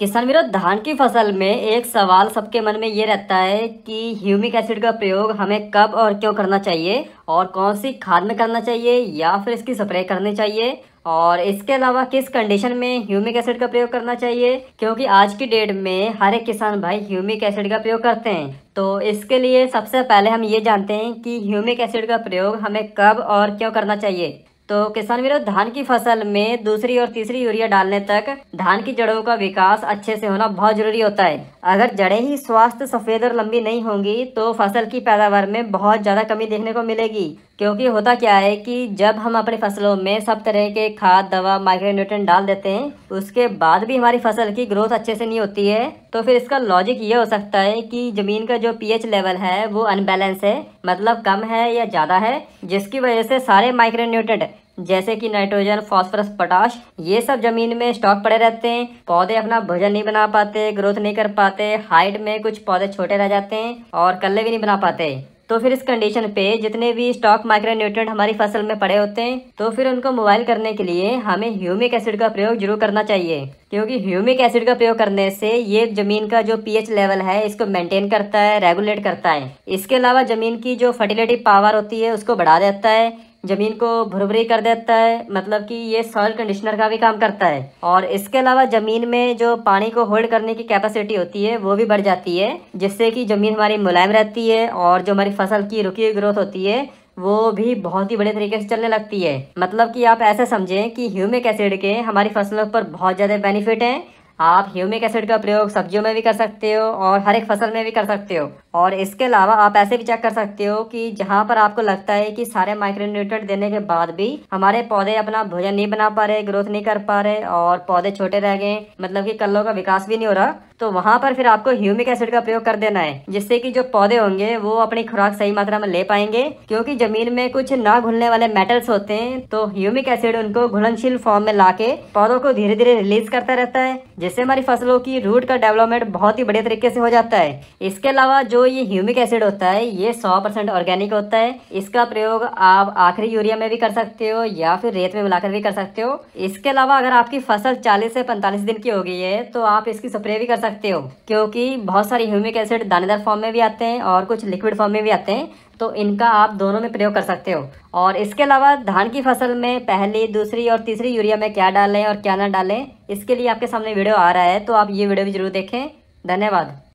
किसान विरोध धान की फसल में एक सवाल सबके मन में ये रहता है कि ह्यूमिक एसिड का प्रयोग हमें कब और क्यों करना चाहिए और कौन सी खाद में करना चाहिए या फिर इसकी स्प्रे करनी चाहिए और इसके अलावा किस कंडीशन में ह्यूमिक एसिड का प्रयोग करना चाहिए क्योंकि आज की डेट में हर एक किसान भाई ह्यूमिक एसिड का प्रयोग करते हैं तो इसके लिए सबसे पहले हम ये जानते हैं कि ह्यूमिक एसिड का प्रयोग हमें कब और क्यों करना चाहिए तो किसान विरोध धान की फसल में दूसरी और तीसरी यूरिया डालने तक धान की जड़ों का विकास अच्छे से होना बहुत जरूरी होता है अगर जड़ें ही स्वास्थ्य सफेद और लंबी नहीं होंगी तो फसल की पैदावार में बहुत ज़्यादा कमी देखने को मिलेगी क्योंकि होता क्या है कि जब हम अपने फसलों में सब तरह के खाद दवा माइक्रोन्यूट्रेंट डाल देते हैं उसके बाद भी हमारी फसल की ग्रोथ अच्छे से नहीं होती है तो फिर इसका लॉजिक ये हो सकता है कि ज़मीन का जो पीएच लेवल है वो अनबैलेंस है मतलब कम है या ज़्यादा है जिसकी वजह से सारे माइक्रोन्यूट्रेंट जैसे कि नाइट्रोजन फास्फोरस पोटाश ये सब जमीन में स्टॉक पड़े रहते हैं पौधे अपना भोजन नहीं बना पाते ग्रोथ नहीं कर पाते हाइट में कुछ पौधे छोटे रह जाते हैं और कल्ले भी नहीं बना पाते तो फिर इस कंडीशन पे जितने भी स्टॉक माइक्रो न्यूट्रेंट हमारी फसल में पड़े होते हैं तो फिर उनको मोबाइल करने के लिए हमें ह्यूमिक एसिड का प्रयोग जरूर करना चाहिए क्योंकि ह्यूमिक एसिड का प्रयोग करने से ये जमीन का जो पीएच लेवल है इसको मेंटेन करता है रेगुलेट करता है इसके अलावा जमीन की जो फर्टिलिटी पावर होती है उसको बढ़ा देता है ज़मीन को भुरभुरी कर देता है मतलब कि ये सॉइल कंडीशनर का भी काम करता है और इसके अलावा ज़मीन में जो पानी को होल्ड करने की कैपेसिटी होती है वो भी बढ़ जाती है जिससे कि ज़मीन हमारी मुलायम रहती है और जो हमारी फसल की रुकी हुई ग्रोथ होती है वो भी बहुत ही बड़े तरीके से चलने लगती है मतलब कि आप ऐसे समझें कि ह्यूमिक एसिड के हमारी फसलों पर बहुत ज़्यादा बेनिफिट हैं आप ह्यूमिक एसिड का प्रयोग सब्जियों में भी कर सकते हो और हर एक फसल में भी कर सकते हो और इसके अलावा आप ऐसे भी चेक कर सकते हो कि जहाँ पर आपको लगता है कि सारे माइक्रोन्यूट्रेंट देने के बाद भी हमारे पौधे अपना भोजन नहीं बना पा रहे ग्रोथ नहीं कर पा रहे और पौधे छोटे रह गए मतलब कि कल्लों का विकास भी नहीं हो रहा तो वहाँ पर फिर आपको ह्यूमिक एसिड का प्रयोग कर देना है जिससे कि जो पौधे होंगे वो अपनी खुराक सही मात्रा में ले पाएंगे क्योंकि जमीन में कुछ ना घुलने वाले मेटल्स होते हैं तो ह्यूमिक एसिड उनको घुलनशील फॉर्म में लाके पौधों को धीरे धीरे रिलीज करता रहता है जिससे हमारी फसलों की रूट का डेवलपमेंट बहुत ही बढ़िया तरीके से हो जाता है इसके अलावा जो ये ह्यूमिक एसिड होता है ये 100 परसेंट ऑर्गेनिक होता है इसका प्रयोग आप आखिरी यूरिया में भी कर सकते हो या फिर रेत में मिलाकर भी कर सकते हो इसके अलावा अगर आपकी फसल चालीस से पैंतालीस दिन की हो गई है तो आप इसकी स्प्रे भी कर सकते हो क्योंकि बहुत सारे ह्यूमिक एसिड दानेदार फॉर्म में भी आते हैं और कुछ लिक्विड फॉर्म में भी आते हैं तो इनका आप दोनों में प्रयोग कर सकते हो और इसके अलावा धान की फसल में पहली दूसरी और तीसरी यूरिया में क्या डालें और क्या ना डालें इसके लिए आपके सामने वीडियो आ रहा है तो आप ये वीडियो भी जरूर देखें धन्यवाद